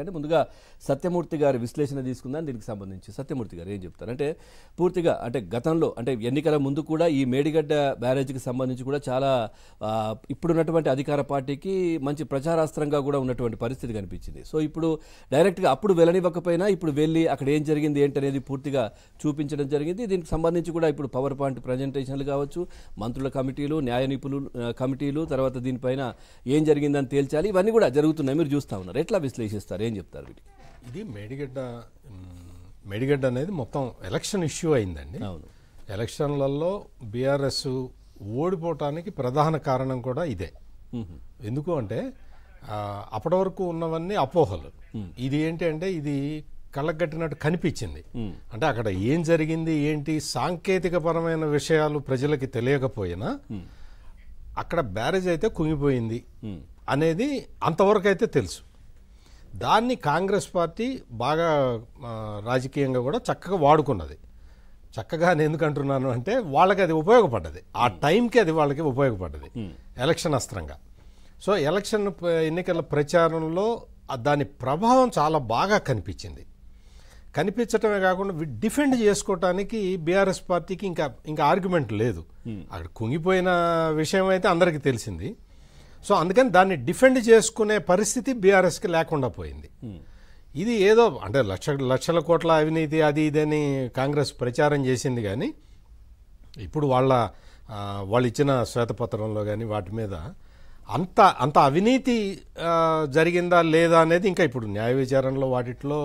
అంటే ముందుగా సత్యమూర్తి గారి విశ్లేషణ తీసుకుందాం దీనికి సంబంధించి సత్యమూర్తి గారు ఏం చెప్తారు అంటే పూర్తిగా అంటే గతంలో అంటే ఎన్నికల ముందు కూడా ఈ మేడిగడ్డ బ్యారేజ్కి సంబంధించి కూడా చాలా ఇప్పుడున్నటువంటి అధికార పార్టీకి మంచి ప్రచారాస్త్రంగా కూడా ఉన్నటువంటి పరిస్థితి కనిపించింది సో ఇప్పుడు డైరెక్ట్గా అప్పుడు వెళ్ళనివ్వకపోయినా ఇప్పుడు వెళ్ళి అక్కడ ఏం జరిగింది ఏంటనేది పూర్తిగా చూపించడం జరిగింది దీనికి సంబంధించి కూడా ఇప్పుడు పవర్ పాయింట్ ప్రజెంటేషన్లు కావచ్చు మంత్రుల కమిటీలు న్యాయ నిపుణులు కమిటీలు తర్వాత దీనిపైన ఏం జరిగిందని తేల్చాలి ఇవన్నీ కూడా జరుగుతున్నాయి మీరు చూస్తూ ఉన్నారు ఎట్లా విశ్లేషిస్తారు చెప్తారు ఏం చెప్తారు వీటికి ఇది మేడిగడ్డ మేడిగడ్డ అనేది మొత్తం ఎలక్షన్ ఇష్యూ అయిందండి అవును ఎలక్షన్లలో బీఆర్ఎస్ ఓడిపోవటానికి ప్రధాన కారణం కూడా ఇదే ఎందుకు అంటే అప్పటి వరకు ఉన్నవన్నీ అపోహలు ఇది ఏంటి అంటే ఇది కళ్ళగట్టినట్టు కనిపించింది అంటే అక్కడ ఏం జరిగింది ఏంటి సాంకేతిక పరమైన విషయాలు ప్రజలకి తెలియకపోయినా అక్కడ బ్యారేజ్ అయితే కుంగిపోయింది అనేది అంతవరకు అయితే తెలుసు దాన్ని కాంగ్రెస్ పార్టీ బాగా రాజకీయంగా కూడా చక్కగా వాడుకున్నది చక్కగా నేను ఎందుకంటున్నాను అంటే వాళ్ళకి అది ఉపయోగపడ్డది ఆ hmm. టైంకి అది వాళ్ళకి ఉపయోగపడ్డది hmm. ఎలక్షన్ అస్త్రంగా సో ఎలక్షన్ ఎన్నికల ప్రచారంలో దాని ప్రభావం చాలా బాగా కనిపించింది కనిపించటమే కాకుండా డిఫెండ్ చేసుకోవటానికి బీఆర్ఎస్ పార్టీకి ఇంకా ఇంకా ఆర్గ్యుమెంట్ లేదు hmm. అక్కడ కుంగిపోయిన విషయం అయితే అందరికీ తెలిసింది సో అందుకని దాన్ని డిఫెండ్ చేసుకునే పరిస్థితి బీఆర్ఎస్కి లేకుండా పోయింది ఇది ఏదో అంటే లక్ష లక్షల కోట్ల అవినీతి అది ఇదని కాంగ్రెస్ ప్రచారం చేసింది కానీ ఇప్పుడు వాళ్ళ వాళ్ళు ఇచ్చిన శ్వేతపత్రంలో కానీ వాటి మీద అంత అంత అవినీతి జరిగిందా లేదా అనేది ఇంకా ఇప్పుడు న్యాయ విచారణలో వాటిలో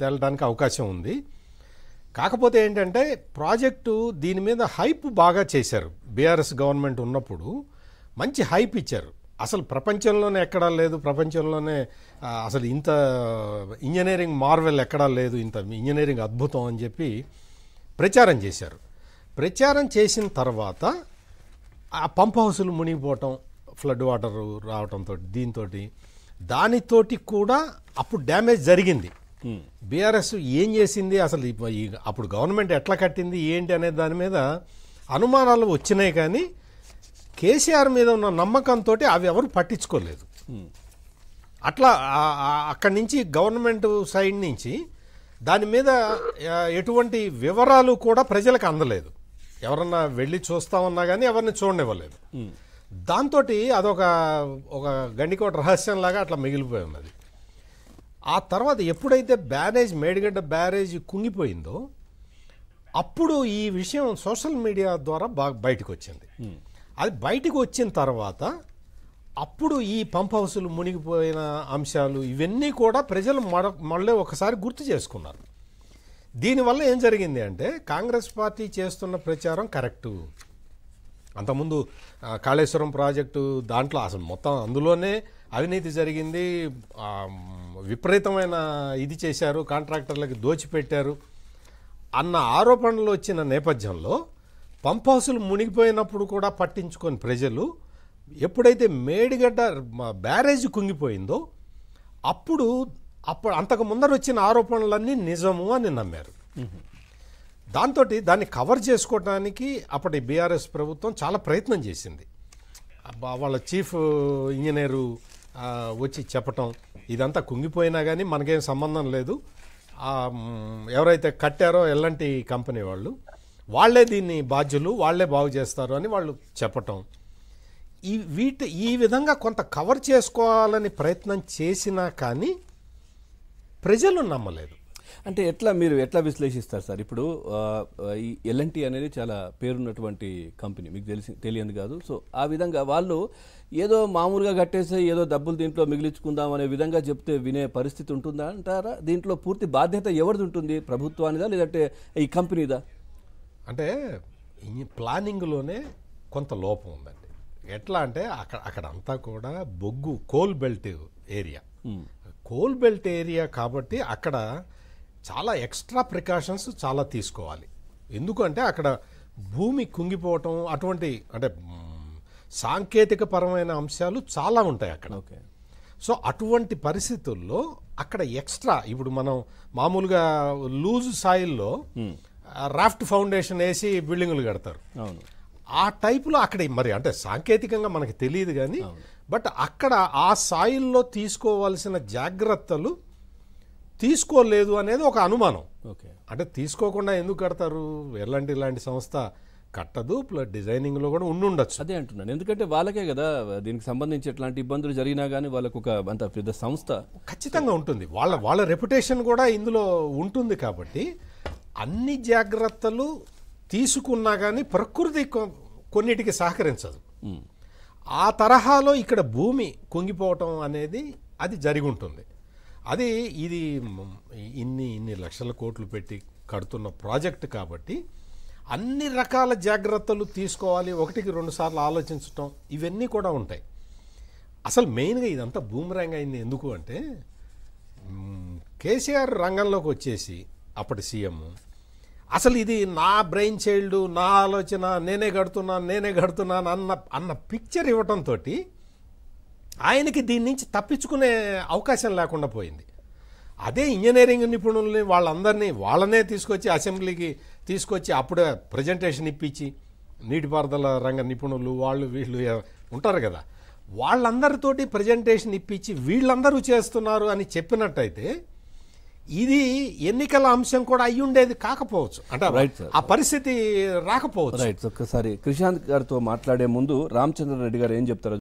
తేలడానికి అవకాశం ఉంది కాకపోతే ఏంటంటే ప్రాజెక్టు దీని మీద హైప్ బాగా చేశారు బీఆర్ఎస్ గవర్నమెంట్ ఉన్నప్పుడు మంచి హైప్ ఇచ్చారు అసలు ప్రపంచంలోనే ఎక్కడా లేదు ప్రపంచంలోనే అసలు ఇంత ఇంజనీరింగ్ మార్వెల్ ఎక్కడా లేదు ఇంత ఇంజనీరింగ్ అద్భుతం అని చెప్పి ప్రచారం చేశారు ప్రచారం చేసిన తర్వాత ఆ పంప్ హౌసులు మునిగిపోవటం ఫ్లడ్ వాటర్ రావటంతో దీంతో దానితోటి కూడా అప్పుడు డ్యామేజ్ జరిగింది బీఆర్ఎస్ ఏం చేసింది అసలు అప్పుడు గవర్నమెంట్ ఎట్లా కట్టింది ఏంటి అనే దాని మీద అనుమానాలు వచ్చినాయి కానీ కేసీఆర్ మీద ఉన్న నమ్మకంతో అవి ఎవరు పట్టించుకోలేదు అట్లా అక్కడి నుంచి గవర్నమెంట్ సైడ్ నుంచి దాని మీద ఎటువంటి వివరాలు కూడా ప్రజలకు అందలేదు ఎవరన్నా వెళ్ళి చూస్తామన్నా కానీ ఎవరిని చూడనివ్వలేదు దాంతో అదొక ఒక గండికోట రహస్యంలాగా అట్లా మిగిలిపోయి ఉన్నది ఆ తర్వాత ఎప్పుడైతే బ్యారేజ్ మేడిగడ్డ బ్యారేజ్ కుంగిపోయిందో అప్పుడు ఈ విషయం సోషల్ మీడియా ద్వారా బాగా బయటకు వచ్చింది అది బయటకు వచ్చిన తర్వాత అప్పుడు ఈ పంప్ హౌసులు మునిగిపోయిన అంశాలు ఇవన్నీ కూడా ప్రజలు మడ మళ్ళీ ఒకసారి గుర్తు చేసుకున్నారు దీనివల్ల ఏం జరిగింది అంటే కాంగ్రెస్ పార్టీ చేస్తున్న ప్రచారం కరెక్టు అంతకుముందు కాళేశ్వరం ప్రాజెక్టు దాంట్లో అసలు మొత్తం అందులోనే అవినీతి జరిగింది విపరీతమైన ఇది చేశారు కాంట్రాక్టర్లకి దోచిపెట్టారు అన్న ఆరోపణలు వచ్చిన నేపథ్యంలో పంప్ హౌసులు మునిగిపోయినప్పుడు కూడా పట్టించుకొని ప్రజలు ఎప్పుడైతే మేడిగడ్డ బ్యారేజ్ కుంగిపోయిందో అప్పుడు అప్పుడు అంతకు ముందర వచ్చిన ఆరోపణలన్నీ నిజము అని నమ్మారు దాంతో దాన్ని కవర్ చేసుకోవడానికి అప్పటి బీఆర్ఎస్ ప్రభుత్వం చాలా ప్రయత్నం చేసింది వాళ్ళ చీఫ్ ఇంజనీరు వచ్చి చెప్పటం ఇదంతా కుంగిపోయినా కానీ మనకేం సంబంధం లేదు ఎవరైతే కట్టారో ఎల్లంటి కంపెనీ వాళ్ళు వాళ్లే దీన్ని బాధ్యులు వాళ్లే బాగు చేస్తారు అని వాళ్ళు చెప్పటం ఈ వీటి ఈ విధంగా కొంత కవర్ చేసుకోవాలని ప్రయత్నం చేసినా కానీ ప్రజలు నమ్మలేదు అంటే ఎట్లా మీరు ఎట్లా విశ్లేషిస్తారు సార్ ఇప్పుడు ఈ ఎల్ఎన్టీ అనేది చాలా పేరున్నటువంటి కంపెనీ మీకు తెలిసి తెలియదు కాదు సో ఆ విధంగా వాళ్ళు ఏదో మామూలుగా కట్టేసే ఏదో డబ్బులు దీంట్లో మిగిలించుకుందాం అనే విధంగా చెప్తే వినే పరిస్థితి ఉంటుందా అంటారా దీంట్లో పూర్తి బాధ్యత ఎవరిది ఉంటుంది ప్రభుత్వానిదా లేదంటే ఈ కంపెనీదా అంటే ఈ ప్లానింగ్లోనే కొంత లోపం ఉందండి ఎట్లా అంటే అక్కడ అక్కడ అంతా కూడా బొగ్గు coal belt area coal belt area కాబట్టి అక్కడ చాలా ఎక్స్ట్రా ప్రికాషన్స్ చాలా తీసుకోవాలి ఎందుకంటే అక్కడ భూమి కుంగిపోవటం అటువంటి అంటే సాంకేతిక పరమైన అంశాలు చాలా ఉంటాయి అక్కడ ఓకే సో అటువంటి పరిస్థితుల్లో అక్కడ ఎక్స్ట్రా ఇప్పుడు మనం మామూలుగా లూజ్ సాయిల్లో రాఫ్ట్ ఫౌండేషన్ వేసి బిల్డింగ్లు కడతారు అవును ఆ టైపులో అక్కడ మరి అంటే సాంకేతికంగా మనకి తెలియదు కానీ బట్ అక్కడ ఆ సాయిల్లో తీసుకోవాల్సిన జాగ్రత్తలు తీసుకోలేదు అనేది ఒక అనుమానం ఓకే అంటే తీసుకోకుండా ఎందుకు కడతారు ఎలాంటి ఇలాంటి సంస్థ కట్టదు ప్లస్ డిజైనింగ్లో కూడా ఉండి ఉండొచ్చు అదే అంటున్నాను ఎందుకంటే వాళ్ళకే కదా దీనికి సంబంధించి ఎట్లాంటి ఇబ్బందులు జరిగినా కానీ వాళ్ళకు ఒక అంత పెద్ద సంస్థ ఖచ్చితంగా ఉంటుంది వాళ్ళ వాళ్ళ రెప్యుటేషన్ కూడా ఇందులో ఉంటుంది కాబట్టి అన్ని జాగ్రత్తలు తీసుకున్నా కానీ ప్రకృతి కొన్నిటికి సహకరించదు ఆ తరహాలో ఇక్కడ భూమి కుంగిపోవటం అనేది అది జరిగి ఉంటుంది అది ఇది ఇన్ని ఇన్ని లక్షల కోట్లు పెట్టి కడుతున్న ప్రాజెక్ట్ కాబట్టి అన్ని రకాల జాగ్రత్తలు తీసుకోవాలి ఒకటికి రెండు సార్లు ఆలోచించటం ఇవన్నీ కూడా ఉంటాయి అసలు మెయిన్గా ఇదంతా భూమి బూమరాంగ్ అయింది ఎందుకు అంటే కేసీఆర్ రంగంలోకి వచ్చేసి అప్పటి సీఎం అసలు ఇది నా బ్రెయిన్ చైల్డ్ నా ఆలోచన నేనే కడుతున్నాను నేనే కడుతున్నాను అన్న అన్న పిక్చర్ ఇవ్వటంతో ఆయనకి దీని నుంచి తప్పించుకునే అవకాశం లేకుండా పోయింది అదే ఇంజనీరింగ్ నిపుణుల్ని వాళ్ళందరినీ వాళ్ళనే తీసుకొచ్చి అసెంబ్లీకి తీసుకొచ్చి అప్పుడే ప్రజెంటేషన్ ఇప్పించి నీటిపారుదల రంగ నిపుణులు వాళ్ళు వీళ్ళు ఉంటారు కదా వాళ్ళందరితోటి ప్రజెంటేషన్ ఇప్పించి వీళ్ళందరూ చేస్తున్నారు అని చెప్పినట్టయితే ఇది ఎన్నికల అంశం కూడా అయి ఉండేది కాకపోవచ్చు అంటే రైట్ ఆ పరిస్థితి రాకపోవచ్చు రైట్ ఒక్కసారి క్రిషాంత్ గారితో మాట్లాడే ముందు రామచంద్ర రెడ్డి గారు ఏం చెప్తారు